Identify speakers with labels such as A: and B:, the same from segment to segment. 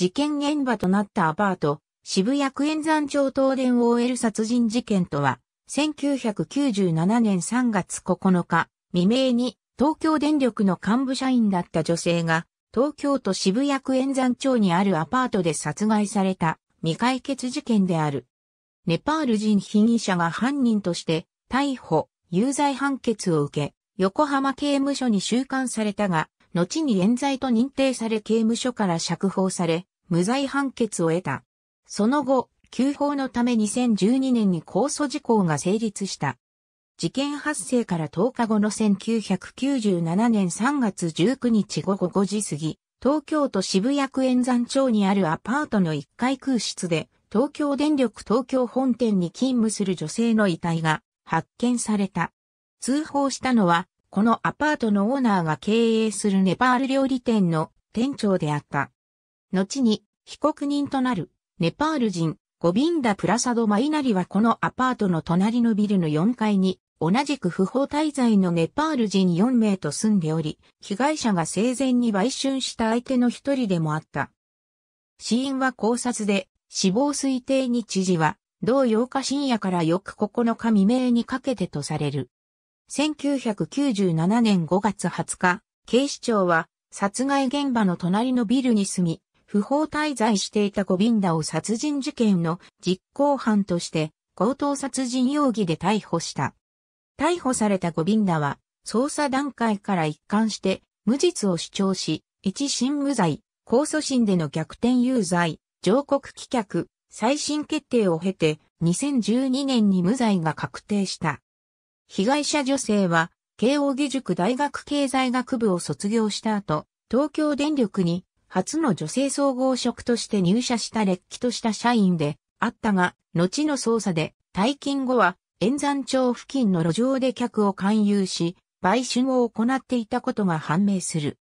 A: 事件現場となったアパート、渋谷区円山町東電 OL 殺人事件とは、1997年3月9日、未明に東京電力の幹部社員だった女性が、東京都渋谷区円山町にあるアパートで殺害された未解決事件である。ネパール人被疑者が犯人として逮捕、有罪判決を受け、横浜刑務所に収監されたが、後に冤罪と認定され刑務所から釈放され、無罪判決を得た。その後、急法のため2012年に控訴事項が成立した。事件発生から10日後の1997年3月19日午後5時過ぎ、東京都渋谷区円山町にあるアパートの1階空室で、東京電力東京本店に勤務する女性の遺体が発見された。通報したのは、このアパートのオーナーが経営するネパール料理店の店長であった。後に被告人となるネパール人ゴビンダ・プラサド・マイナリはこのアパートの隣のビルの4階に同じく不法滞在のネパール人4名と住んでおり、被害者が生前に売春した相手の一人でもあった。死因は考察で、死亡推定日時は、同8日深夜から翌9日未明にかけてとされる。1997年5月20日、警視庁は殺害現場の隣のビルに住み、不法滞在していたゴビンダを殺人事件の実行犯として強盗殺人容疑で逮捕した。逮捕されたゴビンダは捜査段階から一貫して無実を主張し、一審無罪、控訴審での逆転有罪、上告棄却、再審決定を経て2012年に無罪が確定した。被害者女性は慶応義塾大学経済学部を卒業した後、東京電力に初の女性総合職として入社した劣気とした社員であったが、後の捜査で退勤後は演山町付近の路上で客を勧誘し、売春を行っていたことが判明する。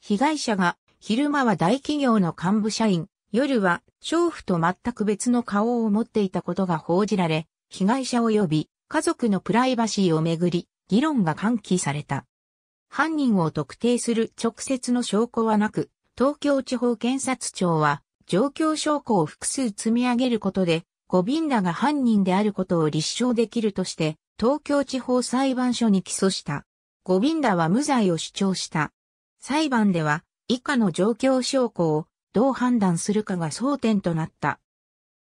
A: 被害者が昼間は大企業の幹部社員、夜は娼婦と全く別の顔を持っていたことが報じられ、被害者及び家族のプライバシーをめぐり、議論が喚起された。犯人を特定する直接の証拠はなく、東京地方検察庁は、状況証拠を複数積み上げることで、ゴビンダが犯人であることを立証できるとして、東京地方裁判所に起訴した。ゴビンダは無罪を主張した。裁判では、以下の状況証拠をどう判断するかが争点となった。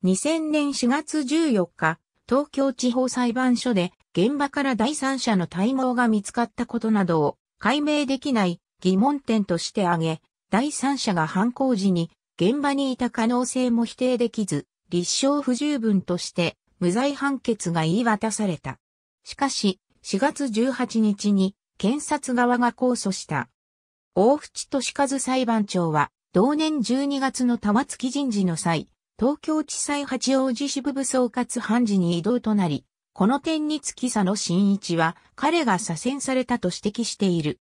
A: 2000年4月14日、東京地方裁判所で現場から第三者の体毛が見つかったことなどを解明できない疑問点として挙げ、第三者が犯行時に現場にいた可能性も否定できず、立証不十分として無罪判決が言い渡された。しかし、4月18日に検察側が控訴した。大淵敏和裁判長は、同年12月の玉突き人事の際、東京地裁八王子支部部総括判事に異動となり、この点につき佐野真一は彼が左遷されたと指摘している。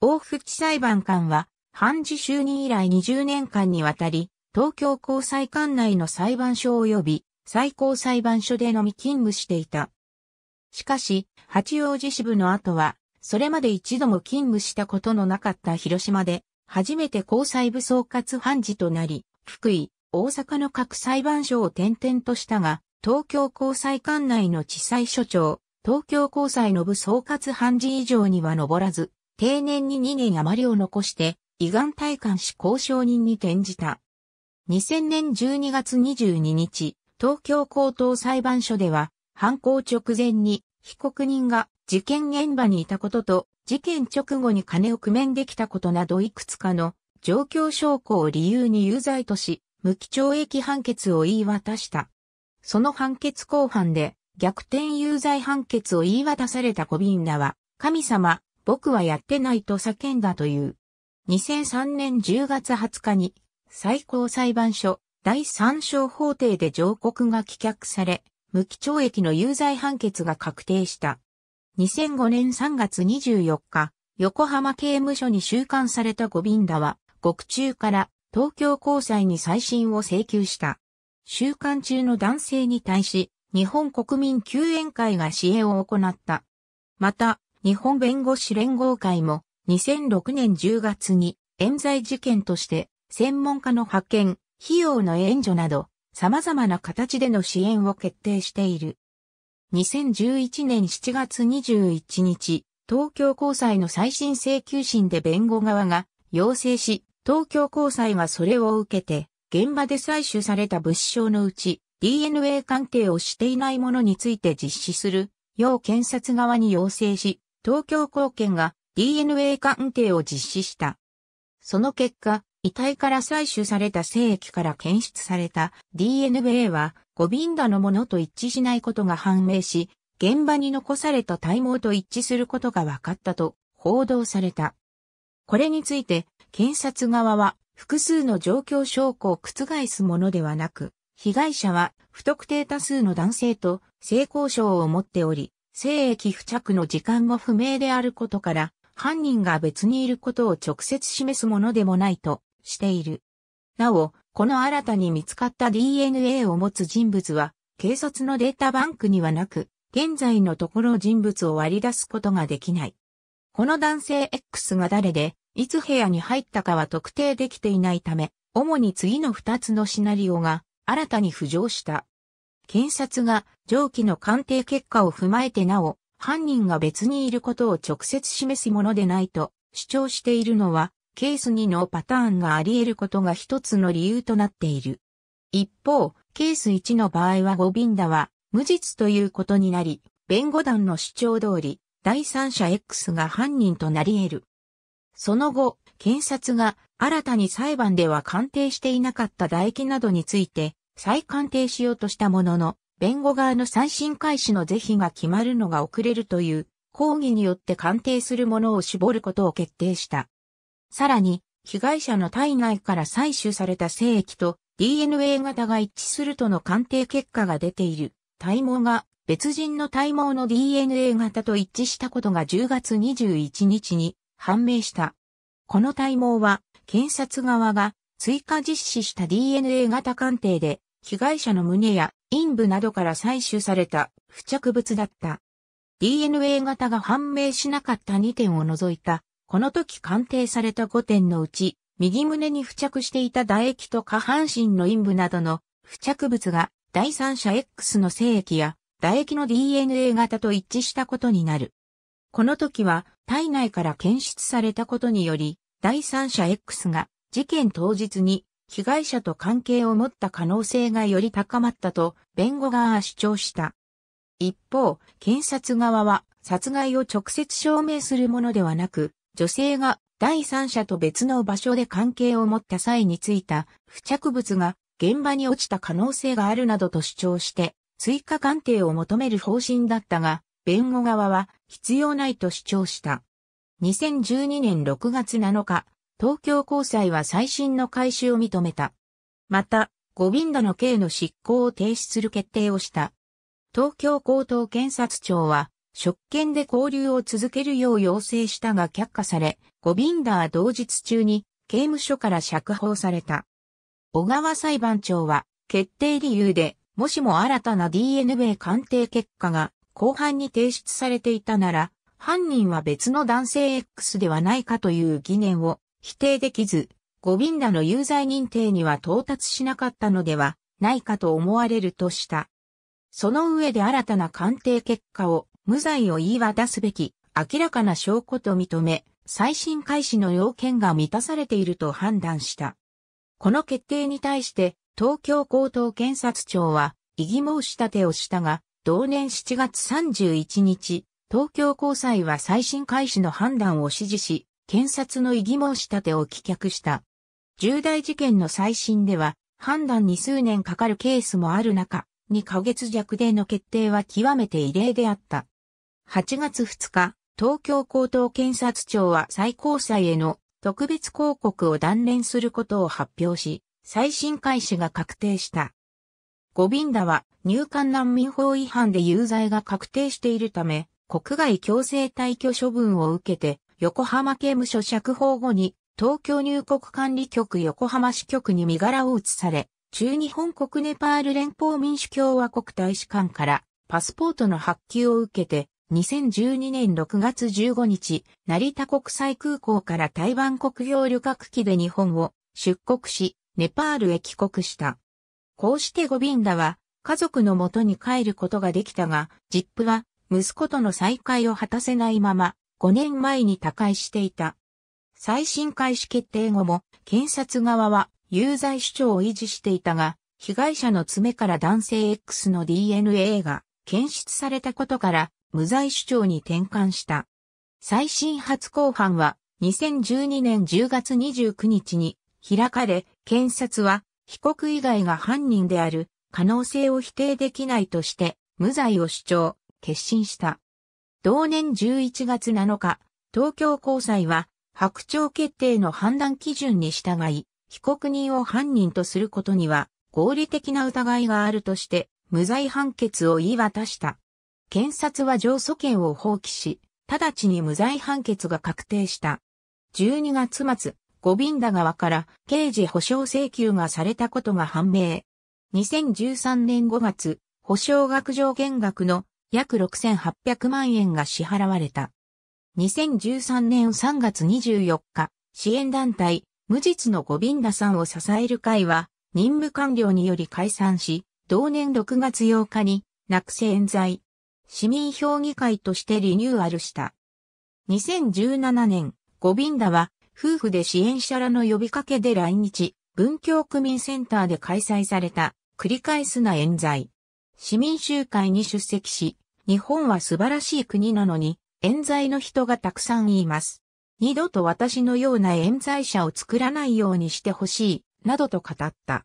A: 大淵裁判官は判事就任以来20年間にわたり、東京高裁管内の裁判所及び最高裁判所でのみ勤務していた。しかし、八王子支部の後は、それまで一度も勤務したことのなかった広島で、初めて高裁部総括判事となり、福井、大阪の各裁判所を転々としたが、東京高裁管内の地裁所長、東京高裁の部総括判事以上には上らず、定年に2年余りを残して、胃がん体感し交渉人に転じた。2000年12月22日、東京高等裁判所では、犯行直前に被告人が事件現場にいたことと、事件直後に金を工面できたことなどいくつかの状況証拠を理由に有罪とし、無期懲役判決を言い渡した。その判決公判で逆転有罪判決を言い渡された小瓶らは、神様、僕はやってないと叫んだという。2003年10月20日に最高裁判所第3小法廷で上告が棄却され、無期懲役の有罪判決が確定した。2005年3月24日、横浜刑務所に収監されたゴビンダは、獄中から東京高裁に再審を請求した。収監中の男性に対し、日本国民救援会が支援を行った。また、日本弁護士連合会も2006年10月に冤罪事件として専門家の派遣、費用の援助など様々な形での支援を決定している。2011年7月21日、東京高裁の再審請求審で弁護側が要請し、東京高裁がそれを受けて、現場で採取された物証のうち、DNA 鑑定をしていないものについて実施する、要検察側に要請し、東京高検が DNA 鑑定を実施した。その結果、遺体から採取された精液から検出された DNA は、ゴビンダのものと一致しないことが判明し、現場に残された体毛と一致することが分かったと報道された。これについて、検察側は、複数の状況証拠を覆すものではなく、被害者は不特定多数の男性と性交渉を持っており、精液付着の時間も不明であることから、犯人が別にいることを直接示すものでもないとしている。なお、この新たに見つかった DNA を持つ人物は、警察のデータバンクにはなく、現在のところ人物を割り出すことができない。この男性 X が誰で、いつ部屋に入ったかは特定できていないため、主に次の2つのシナリオが新たに浮上した。検察が上記の鑑定結果を踏まえてなお、犯人が別にいることを直接示すものでないと主張しているのは、ケース2のパターンがあり得ることが一つの理由となっている。一方、ケース1の場合はゴビンダは無実ということになり、弁護団の主張通り、第三者 X が犯人となり得る。その後、検察が新たに裁判では鑑定していなかった唾液などについて再鑑定しようとしたものの、弁護側の再審開始の是非が決まるのが遅れるという抗議によって鑑定するものを絞ることを決定した。さらに、被害者の体内から採取された精液と DNA 型が一致するとの鑑定結果が出ている体毛が別人の体毛の DNA 型と一致したことが10月21日に判明した。この体毛は検察側が追加実施した DNA 型鑑定で被害者の胸や陰部などから採取された付着物だった。DNA 型が判明しなかった2点を除いた、この時鑑定された5点のうち、右胸に付着していた唾液と下半身の陰部などの付着物が第三者 X の精液や唾液の DNA 型と一致したことになる。この時は体内から検出されたことにより、第三者 X が事件当日に被害者と関係を持った可能性がより高まったと弁護側は主張した。一方、検察側は殺害を直接証明するものではなく、女性が第三者と別の場所で関係を持った際についた付着物が現場に落ちた可能性があるなどと主張して、追加鑑定を求める方針だったが、弁護側は必要ないと主張した。2012年6月7日、東京高裁は最新の開始を認めた。また、ゴビンダの刑の執行を停止する決定をした。東京高等検察庁は、職権で交流を続けるよう要請したが却下され、ゴビンダは同日中に刑務所から釈放された。小川裁判長は、決定理由で、もしも新たな DNA 鑑定結果が後半に提出されていたなら、犯人は別の男性 X ではないかという疑念を否定できず、ゴビンダの有罪認定には到達しなかったのではないかと思われるとした。その上で新たな鑑定結果を無罪を言い渡すべき明らかな証拠と認め、再審開始の要件が満たされていると判断した。この決定に対して東京高等検察庁は異議申し立てをしたが、同年7月31日、東京高裁は再審開始の判断を指示し、検察の異議申し立てを棄却した。重大事件の再審では、判断に数年かかるケースもある中、2ヶ月弱での決定は極めて異例であった。8月2日、東京高等検察庁は最高裁への特別広告を断念することを発表し、再審開始が確定した。ゴビンダは入管難民法違反で有罪が確定しているため、国外強制退去処分を受けて横浜刑務所釈放後に、東京入国管理局横浜支局に身柄を移され、中日本国ネパール連邦民主共和国大使館からパスポートの発給を受けて、2012年6月15日、成田国際空港から台湾国業旅客機で日本を出国し、ネパールへ帰国した。こうしてゴビンダは家族の元に帰ることができたが、ジップは息子との再会を果たせないまま5年前に他界していた。再審開始決定後も検察側は有罪主張を維持していたが、被害者の爪から男性 X の DNA が検出されたことから無罪主張に転換した。再審初公判は2012年10月29日に開かれ、検察は被告以外が犯人である可能性を否定できないとして無罪を主張、決心した。同年11月7日、東京高裁は、白鳥決定の判断基準に従い、被告人を犯人とすることには合理的な疑いがあるとして、無罪判決を言い渡した。検察は上訴権を放棄し、直ちに無罪判決が確定した。12月末、ゴビンダ側から刑事保障請求がされたことが判明。2013年5月、保障額上限額の約6800万円が支払われた。2013年3月24日、支援団体、無実のゴビンダさんを支える会は、任務官僚により解散し、同年6月8日に、なくせ冤罪、市民評議会としてリニューアルした。2017年、ゴビンダは、夫婦で支援者らの呼びかけで来日、文教区民センターで開催された、繰り返すな冤罪。市民集会に出席し、日本は素晴らしい国なのに、冤罪の人がたくさんいます。二度と私のような冤罪者を作らないようにしてほしい、などと語った。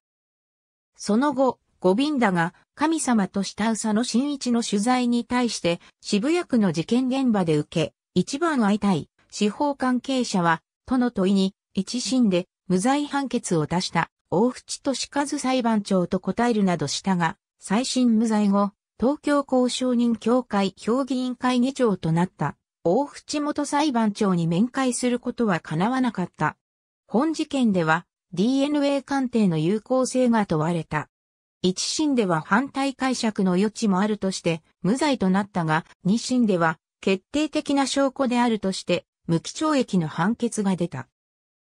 A: その後、ゴビンダが神様とした宇佐の真一の取材に対して渋谷区の事件現場で受け、一番会いたい司法関係者は、との問いに、一審で無罪判決を出した大淵敏和裁判長と答えるなどしたが、再審無罪後、東京公証人協会評議員会議長となった大淵元裁判長に面会することは叶わなかった。本事件では DNA 鑑定の有効性が問われた。一審では反対解釈の余地もあるとして無罪となったが、二審では決定的な証拠であるとして無期懲役の判決が出た。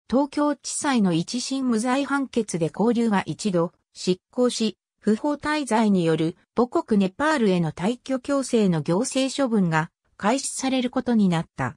A: 東京地裁の一審無罪判決で交流が一度執行し、不法滞在による母国ネパールへの退去強制の行政処分が開始されることになった。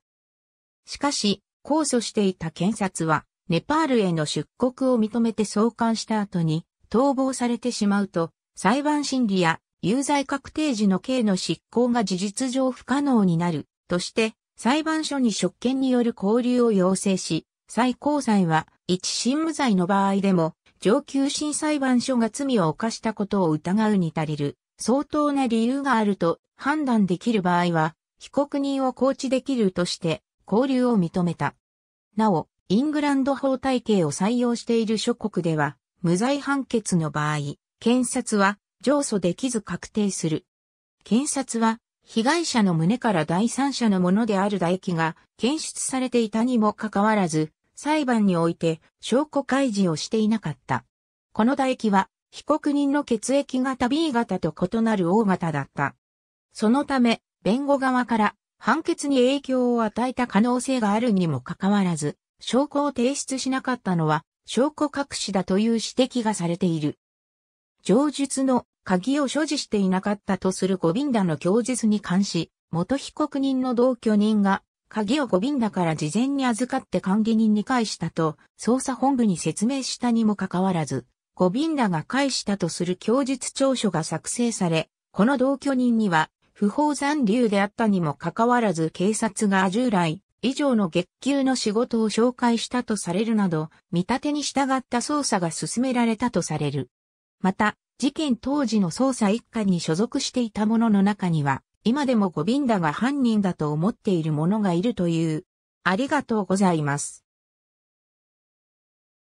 A: しかし、控訴していた検察は、ネパールへの出国を認めて送還した後に、逃亡されてしまうと、裁判審理や有罪確定時の刑の執行が事実上不可能になる、として、裁判所に職権による交流を要請し、最高裁は、一審無罪の場合でも、上級審裁判所が罪を犯したことを疑うに足りる相当な理由があると判断できる場合は、被告人を拘置できるとして交流を認めた。なお、イングランド法体系を採用している諸国では、無罪判決の場合、検察は上訴できず確定する。検察は、被害者の胸から第三者のものである唾液が検出されていたにもかかわらず、裁判において証拠開示をしていなかった。この唾液は被告人の血液型 B 型と異なる O 型だった。そのため、弁護側から判決に影響を与えた可能性があるにもかかわらず、証拠を提出しなかったのは証拠隠しだという指摘がされている。上述の鍵を所持していなかったとするゴビンダの供述に関し、元被告人の同居人が鍵をゴビンダから事前に預かって管理人に返したと、捜査本部に説明したにもかかわらず、ゴビンダが返したとする供述調書が作成され、この同居人には、不法残留であったにもかかわらず警察が従来以上の月給の仕事を紹介したとされるなど、見立てに従った捜査が進められたとされる。また、事件当時の捜査一課に所属していた者の中には、今でもゴビンダが犯人だと思っている者がいるという。ありがとうございます。